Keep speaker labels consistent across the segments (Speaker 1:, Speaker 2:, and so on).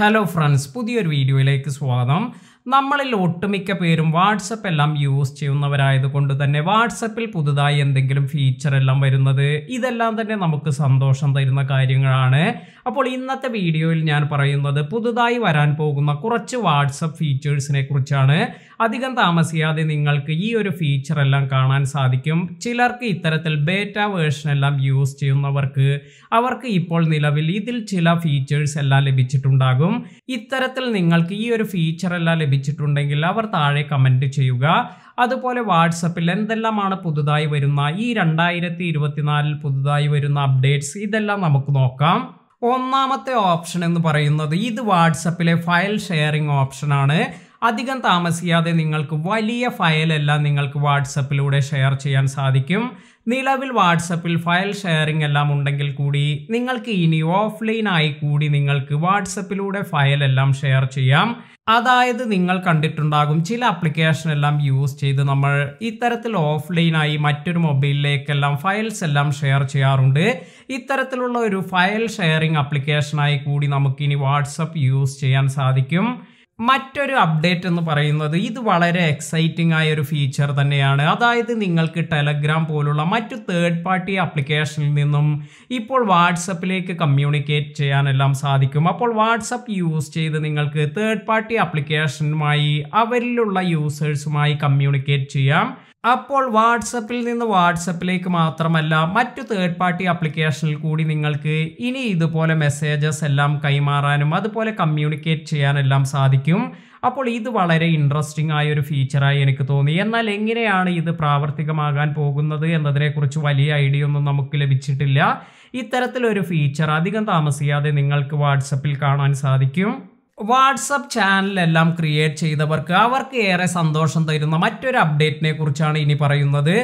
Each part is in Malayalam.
Speaker 1: ഹലോ ഫ്രണ്ട്സ് പുതിയൊരു വീഡിയോയിലേക്ക് സ്വാഗതം നമ്മളിൽ ഒട്ടുമിക്ക പേരും വാട്സപ്പ് എല്ലാം യൂസ് ചെയ്യുന്നവരായതുകൊണ്ട് തന്നെ വാട്സപ്പിൽ പുതുതായി എന്തെങ്കിലും ഫീച്ചർ എല്ലാം വരുന്നത് ഇതെല്ലാം തന്നെ നമുക്ക് സന്തോഷം തരുന്ന കാര്യങ്ങളാണ് അപ്പോൾ ഇന്നത്തെ വീഡിയോയിൽ ഞാൻ പറയുന്നത് പുതുതായി വരാൻ പോകുന്ന കുറച്ച് വാട്സപ്പ് ഫീച്ചേഴ്സിനെ കുറിച്ചാണ് അധികം താമസിയാതെ നിങ്ങൾക്ക് ഈ ഒരു ഫീച്ചർ എല്ലാം കാണാൻ സാധിക്കും ചിലർക്ക് ഇത്തരത്തിൽ ബേറ്റ വേർഷൻ എല്ലാം യൂസ് ചെയ്യുന്നവർക്ക് അവർക്ക് ഇപ്പോൾ നിലവിൽ ഇതിൽ ചില ഫീച്ചേഴ്സ് എല്ലാം ലഭിച്ചിട്ടുണ്ടാകും ഇത്തരത്തിൽ നിങ്ങൾക്ക് ഈ ഒരു ഫീച്ചർ എല്ലാം ലഭിച്ചിട്ടുണ്ടെങ്കിൽ അവർ താഴെ കമൻറ്റ് ചെയ്യുക അതുപോലെ വാട്സപ്പിൽ എന്തെല്ലാമാണ് പുതുതായി വരുന്ന ഈ രണ്ടായിരത്തി ഇരുപത്തിനാലിൽ പുതുതായി വരുന്ന അപ്ഡേറ്റ്സ് ഇതെല്ലാം നമുക്ക് നോക്കാം ഒന്നാമത്തെ ഓപ്ഷൻ എന്ന് പറയുന്നത് ഇത് വാട്സപ്പിലെ ഫയൽ ഷെയറിംഗ് ഓപ്ഷനാണ് അധികം താമസിയാതെ നിങ്ങൾക്ക് വലിയ ഫയലെല്ലാം നിങ്ങൾക്ക് വാട്സപ്പിലൂടെ ഷെയർ ചെയ്യാൻ സാധിക്കും നിലവിൽ വാട്സപ്പിൽ ഫയൽ ഷെയറിംഗ് എല്ലാം ഉണ്ടെങ്കിൽ കൂടി നിങ്ങൾക്ക് ഇനി ആയി കൂടി നിങ്ങൾക്ക് വാട്സപ്പിലൂടെ ഫയൽ എല്ലാം ഷെയർ ചെയ്യാം അതായത് നിങ്ങൾ കണ്ടിട്ടുണ്ടാകും ചില ആപ്ലിക്കേഷൻ എല്ലാം യൂസ് ചെയ്ത് നമ്മൾ ഇത്തരത്തിൽ ആയി മറ്റൊരു മൊബൈലിലേക്കെല്ലാം ഫയൽസ് എല്ലാം ഷെയർ ചെയ്യാറുണ്ട് ഇത്തരത്തിലുള്ള ഒരു ഫയൽ ഷെയറിംഗ് ആപ്ലിക്കേഷനായി കൂടി നമുക്കിനി വാട്സപ്പ് യൂസ് ചെയ്യാൻ സാധിക്കും മറ്റൊരു അപ്ഡേറ്റ് എന്ന് പറയുന്നത് ഇത് വളരെ എക്സൈറ്റിംഗ് ആയ ഒരു ഫീച്ചർ തന്നെയാണ് അതായത് നിങ്ങൾക്ക് ടെലഗ്രാം പോലുള്ള മറ്റു തേർഡ് പാർട്ടി ആപ്ലിക്കേഷനിൽ നിന്നും ഇപ്പോൾ വാട്സപ്പിലേക്ക് കമ്മ്യൂണിക്കേറ്റ് ചെയ്യാനെല്ലാം സാധിക്കും അപ്പോൾ വാട്സപ്പ് യൂസ് ചെയ്ത് നിങ്ങൾക്ക് തേർഡ് പാർട്ടി ആപ്ലിക്കേഷനുമായി അവരിലുള്ള യൂസേഴ്സുമായി കമ്മ്യൂണിക്കേറ്റ് ചെയ്യാം അപ്പോൾ വാട്സപ്പിൽ നിന്ന് വാട്സപ്പിലേക്ക് മാത്രമല്ല മറ്റു തേർഡ് പാർട്ടി ആപ്ലിക്കേഷനിൽ കൂടി നിങ്ങൾക്ക് ഇനി ഇതുപോലെ മെസ്സേജസ് എല്ലാം കൈമാറാനും അതുപോലെ കമ്മ്യൂണിക്കേറ്റ് ചെയ്യാനെല്ലാം സാധിക്കും അപ്പോൾ ഇത് വളരെ ഇൻട്രസ്റ്റിംഗ് ആയ ഒരു ഫീച്ചറായി എനിക്ക് തോന്നി എന്നാൽ എങ്ങനെയാണ് ഇത് പ്രാവർത്തികമാകാൻ പോകുന്നത് എന്നതിനെക്കുറിച്ച് വലിയ ഐഡിയ ഒന്നും നമുക്ക് ലഭിച്ചിട്ടില്ല ഇത്തരത്തിലൊരു ഫീച്ചർ അധികം താമസിയാതെ നിങ്ങൾക്ക് വാട്സപ്പിൽ കാണാൻ സാധിക്കും വാട്സപ്പ് ചാനലെല്ലാം ക്രിയേറ്റ് ചെയ്തവർക്ക് അവർക്ക് ഏറെ സന്തോഷം തരുന്ന മറ്റൊരു അപ്ഡേറ്റിനെ കുറിച്ചാണ് ഇനി പറയുന്നത്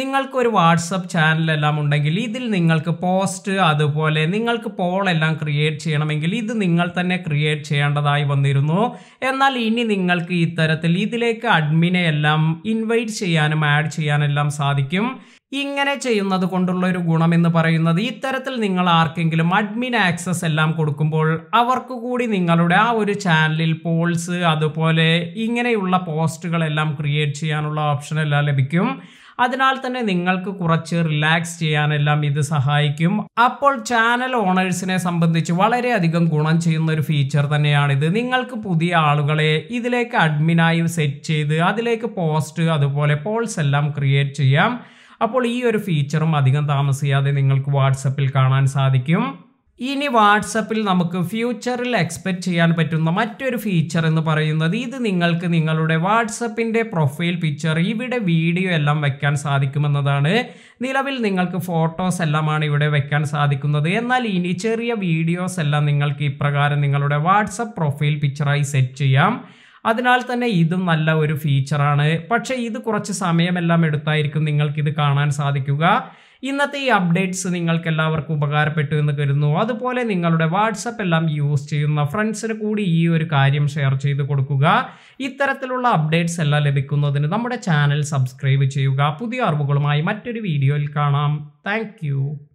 Speaker 1: നിങ്ങൾക്കൊരു വാട്സപ്പ് ചാനലെല്ലാം ഉണ്ടെങ്കിൽ ഇതിൽ നിങ്ങൾക്ക് പോസ്റ്റ് അതുപോലെ നിങ്ങൾക്ക് പോൾ എല്ലാം ക്രിയേറ്റ് ചെയ്യണമെങ്കിൽ ഇത് നിങ്ങൾ തന്നെ ക്രിയേറ്റ് ചെയ്യേണ്ടതായി വന്നിരുന്നു എന്നാൽ ഇനി നിങ്ങൾക്ക് ഇത്തരത്തിൽ ഇതിലേക്ക് അഡ്മിനെ എല്ലാം ഇൻവൈറ്റ് ചെയ്യാനും ആഡ് ചെയ്യാനെല്ലാം സാധിക്കും ഇങ്ങനെ ചെയ്യുന്നത് കൊണ്ടുള്ള ഒരു ഗുണം എന്ന് പറയുന്നത് ഇത്തരത്തിൽ നിങ്ങൾ ആർക്കെങ്കിലും അഡ്മിൻ ആക്സസ് എല്ലാം കൊടുക്കുമ്പോൾ അവർക്ക് കൂടി നിങ്ങളുടെ ആ ഒരു ചാനലിൽ പോൾസ് അതുപോലെ ഇങ്ങനെയുള്ള പോസ്റ്റുകളെല്ലാം ക്രിയേറ്റ് ചെയ്യാനുള്ള ഓപ്ഷൻ എല്ലാം ലഭിക്കും അതിനാൽ തന്നെ നിങ്ങൾക്ക് കുറച്ച് റിലാക്സ് ചെയ്യാനെല്ലാം ഇത് സഹായിക്കും അപ്പോൾ ചാനൽ ഓണേഴ്സിനെ സംബന്ധിച്ച് വളരെയധികം ഗുണം ചെയ്യുന്ന ഒരു ഫീച്ചർ തന്നെയാണിത് നിങ്ങൾക്ക് പുതിയ ആളുകളെ ഇതിലേക്ക് അഡ്മിനായി സെറ്റ് ചെയ്ത് അതിലേക്ക് പോസ്റ്റ് അതുപോലെ പോൾസ് എല്ലാം ക്രിയേറ്റ് ചെയ്യാം അപ്പോൾ ഈ ഒരു ഫീച്ചറും അധികം താമസിയാതെ നിങ്ങൾക്ക് വാട്സപ്പിൽ കാണാൻ സാധിക്കും ഇനി വാട്സപ്പിൽ നമുക്ക് ഫ്യൂച്ചറിൽ എക്സ്പെക്റ്റ് ചെയ്യാൻ പറ്റുന്ന മറ്റൊരു ഫീച്ചർ എന്ന് പറയുന്നത് ഇത് നിങ്ങൾക്ക് നിങ്ങളുടെ വാട്സപ്പിൻ്റെ പ്രൊഫൈൽ പിക്ചർ ഇവിടെ വീഡിയോ എല്ലാം വെക്കാൻ സാധിക്കുമെന്നതാണ് നിലവിൽ നിങ്ങൾക്ക് ഫോട്ടോസ് എല്ലാമാണ് ഇവിടെ വെക്കാൻ സാധിക്കുന്നത് എന്നാൽ ഇനി ചെറിയ വീഡിയോസ് എല്ലാം നിങ്ങൾക്ക് ഇപ്രകാരം നിങ്ങളുടെ വാട്സപ്പ് പ്രൊഫൈൽ പിക്ചറായി സെറ്റ് ചെയ്യാം അതിനാൽ തന്നെ ഇതും നല്ല ഒരു ഫീച്ചറാണ് പക്ഷേ ഇത് കുറച്ച് സമയമെല്ലാം എടുത്തായിരിക്കും നിങ്ങൾക്കിത് കാണാൻ സാധിക്കുക ഇന്നത്തെ ഈ അപ്ഡേറ്റ്സ് നിങ്ങൾക്ക് എല്ലാവർക്കും ഉപകാരപ്പെട്ടു എന്ന് കരുതുന്നു അതുപോലെ നിങ്ങളുടെ വാട്സപ്പ് എല്ലാം യൂസ് ചെയ്യുന്ന ഫ്രണ്ട്സിന് കൂടി ഈ ഒരു കാര്യം ഷെയർ ചെയ്ത് കൊടുക്കുക ഇത്തരത്തിലുള്ള അപ്ഡേറ്റ്സ് എല്ലാം ലഭിക്കുന്നതിന് നമ്മുടെ ചാനൽ സബ്സ്ക്രൈബ് ചെയ്യുക പുതിയ അറിവുകളുമായി മറ്റൊരു വീഡിയോയിൽ കാണാം താങ്ക്